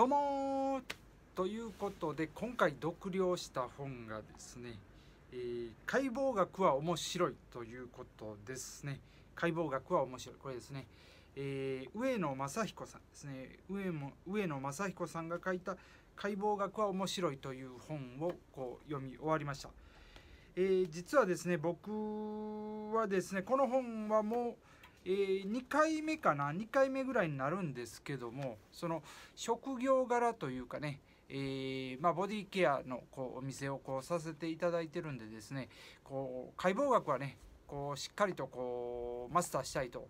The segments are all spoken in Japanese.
どうもということで今回読了した本がですね、えー、解剖学は面白いということですね解剖学は面白いこれですね、えー、上野正彦さんですね上も上野正彦さんが書いた解剖学は面白いという本をこう読み終わりました、えー、実はですね僕はですねこの本はもうえー、2回目かな2回目ぐらいになるんですけどもその職業柄というかね、えー、まあ、ボディケアのこうお店をこうさせていただいてるんでですねこう解剖学はねこうしっかりとこうマスターしたいと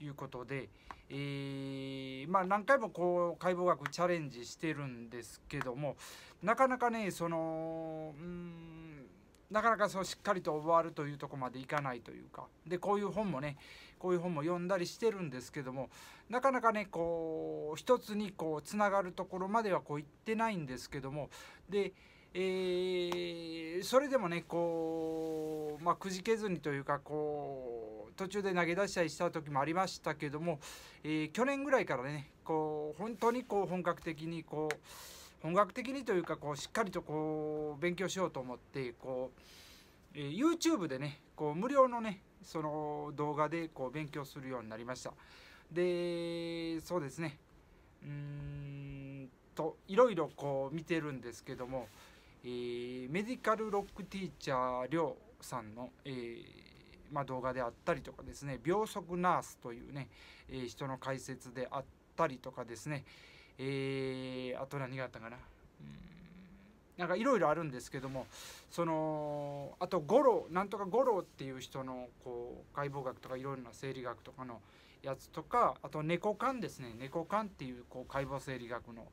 いうことで、えー、まあ、何回もこう解剖学チャレンジしてるんですけどもなかなかねそのうんなかなかそうしっかりと終わるというとこまでいかないというかでこういう本もねこういう本も読んだりしてるんですけどもなかなかねこう一つにこうつながるところまではこういってないんですけどもで、えー、それでもねこう、まあ、くじけずにというかこう途中で投げ出したりした時もありましたけども、えー、去年ぐらいからねこう本当にこう本格的にこう。本格的にというかこうしっかりとこう勉強しようと思ってこう、えー、YouTube でねこう無料のねその動画でこう勉強するようになりましたでそうですねうんといろいろこう見てるんですけども、えー、メディカルロックティーチャー亮さんの、えーまあ、動画であったりとかですね秒速ナースというね、えー、人の解説であったりとかですね、えー、あと何があったかななんかいろいろあるんですけどもそのあと五郎なんとか五郎っていう人のこう解剖学とかいろいろな生理学とかのやつとかあと猫缶ですね猫缶っていうこう解剖生理学の、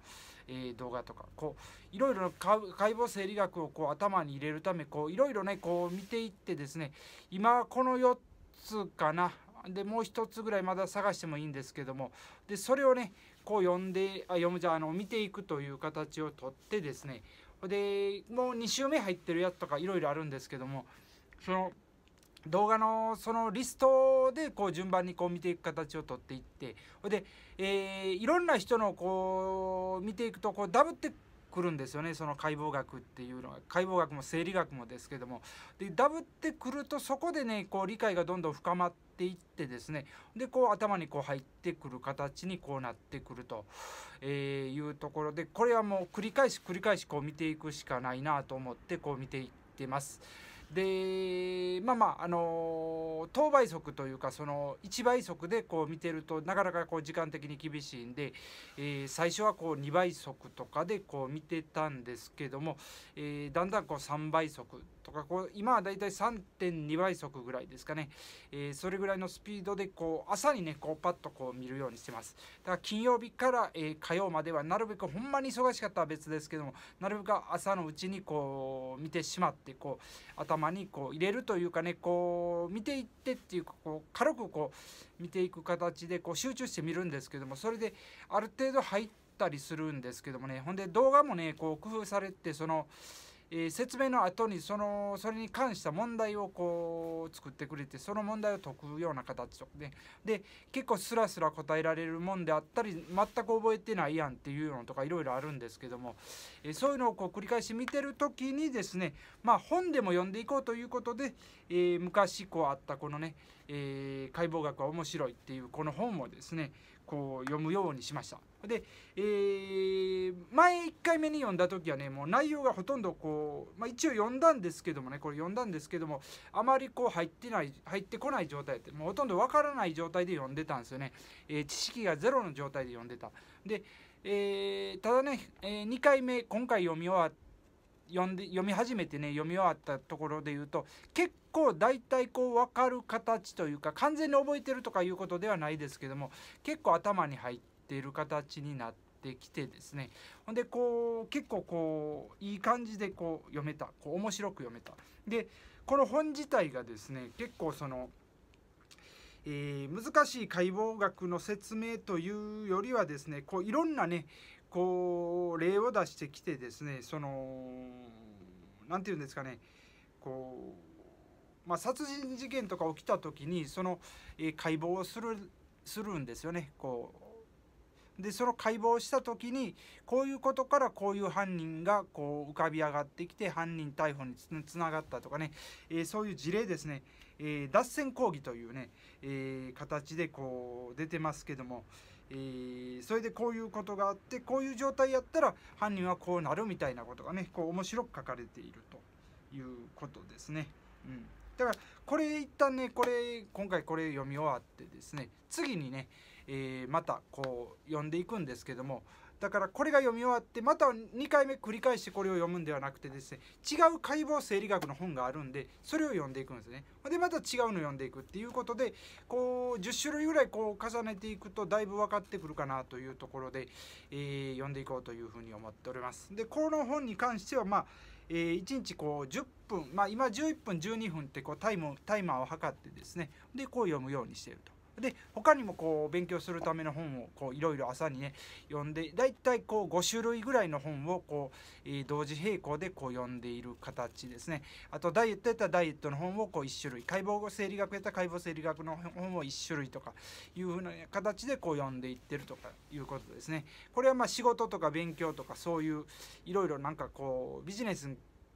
えー、動画とかこういろいろ解剖生理学をこう頭に入れるためこういろいろねこう見ていってですね今この4つかなでもう一つぐらいまだ探してもいいんですけどもでそれをねこう読んであ読むじゃあの見ていくという形をとってですねでもう2週目入ってるやつとかいろいろあるんですけどもその動画のそのリストでこう順番にこう見ていく形をとっていってで、えー、いろんな人のこう見ていくとこうダブってくるんですよねその解剖学っていうのは解剖学も生理学もですけどもでダブってくるとそこでねこう理解がどんどん深まっていってですねでこう頭にこう入ってくる形にこうなってくると、えいうところでこれはもう繰り返し繰り返しこう見ていくしかないなと思ってこう見ていってます。でまあまああの等倍速というかその1倍速でこう見てるとなかなかこう時間的に厳しいんで、えー、最初はこう2倍速とかでこう見てたんですけども、えー、だんだんこう3倍速とかこう今はだいたい3.2倍速ぐらいですかね、えー、それぐらいのスピードでこう朝にねこうパッとこう見るようにしてますだから金曜日から、え火曜まではなるべくほんまに忙しかったら別ですけどもなるべく朝のうちにこう見てしまってこう頭にこう入れるというかねこう見ていってっていうかこう軽くこう見ていく形でこう集中して見るんですけどもそれである程度入ったりするんですけどもねほんで動画もねこう工夫されてそのえー、説明の後にそのそれに関した問題をこう作ってくれてその問題を解くような形とかねで結構スラスラ答えられるもんであったり全く覚えてないやんっていうのとかいろいろあるんですけども、えー、そういうのをこう繰り返し見てる時にですねまあ本でも読んでいこうということで、えー、昔こうあったこのね、え解剖学は面白いっていうこの本をですねこう読むようにしました。で、えー、前1回目に読んだ時はねもう内容がほとんどこう、まあ、一応読んだんですけどもねこれ読んだんですけどもあまりこう入ってない入ってこない状態ってもうほとんどわからない状態で読んでたんですよね、えー、知識がゼロの状態で読んでたで、えー、ただね、え2回目今回読み終わって読んで読み始めてね読み終わったところで言うと結構大体こう分かる形というか完全に覚えてるとかいうことではないですけども結構頭に入って。っている形になってきてですねほんでこう結構こういい感じでこう読めたこう面白く読めたでこの本自体がですね結構そのえー、難しい解剖学の説明というよりはですねこういろんなねこう例を出してきてですねその何て言うんですかねこう、まあ、殺人事件とか起きた時にその、えー、解剖をするするんですよねこうでその解剖した時にこういうことからこういう犯人がこう浮かび上がってきて犯人逮捕につながったとかね、えー、そういう事例ですね、えー、脱線抗議というね、えー、形でこう出てますけども、えそれでこういうことがあってこういう状態やったら犯人はこうなるみたいなことがねこう面白く書かれているということですね。うんだからこれ一旦ねこれ今回これ読み終わってですね次にねえー、またこう読んでいくんですけどもだからこれが読み終わってまた2回目繰り返してこれを読むんではなくてですね違う解剖生理学の本があるんでそれを読んでいくんですねでまた違うの読んでいくっていうことでこう10種類ぐらいこう重ねていくとだいぶ分かってくるかなというところで、えー、読んでいこうというふうに思っておりますでこの本に関してはまあえー、1日こう10分、まあ、今11分12分ってこうタイムタイマーを測ってですねでこう読むようにしていると。で他にもこう勉強するための本をこういろいろ朝にね読んでだいたいこう5種類ぐらいの本をこう、えー、同時並行でこう読んでいる形ですねあとダイエットやったらダイエットの本をこう1種類解剖生理学やったら解剖生理学の本を1種類とかいうふうな形でこう読んでいってるとかいうことですねこれはまあ仕事とか勉強とかそういういろいろなんかこうビジネス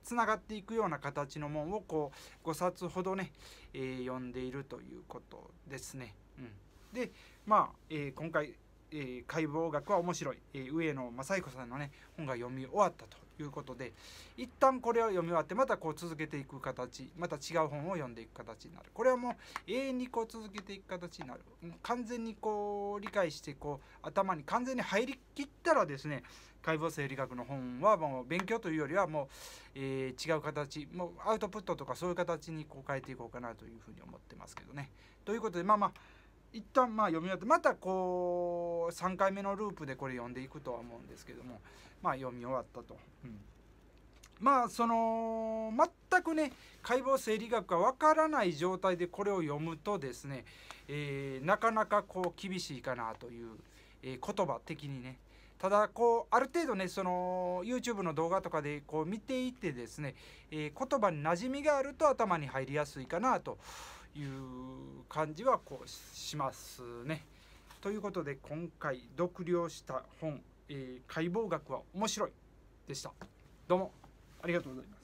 つながっていくような形の本をこう5冊ほどね、えー、読んでいるということですね。うん、でまあ、えー、今回、えー、解剖学は面白い、え上野正彦さんのね本が読み終わったということで一旦これを読み終わってまたこう続けていく形また違う本を読んでいく形になるこれはもう永遠にこう続けていく形になる完全にこう理解してこう頭に完全に入りきったらですね解剖生理学の本はもう勉強というよりはもう、えー、違う形もうアウトプットとかそういう形にこう変えていこうかなというふうに思ってますけどね。ということでまあまあ一旦まあ読み終わってまたこう3回目のループでこれ読んでいくとは思うんですけどもまあ読み終わったと。うんまあその全くね解剖生理学がわからない状態でこれを読むとですね、えー、なかなかこう厳しいかなという、えー、言葉的にねただこうある程度ねその YouTube の動画とかでこう見ていってですね、えー、言葉に馴染みがあると頭に入りやすいかなという感じはこうしますね。ということで今回読了した本、えー、解剖学は面白い」でした。どうもありがとうございます。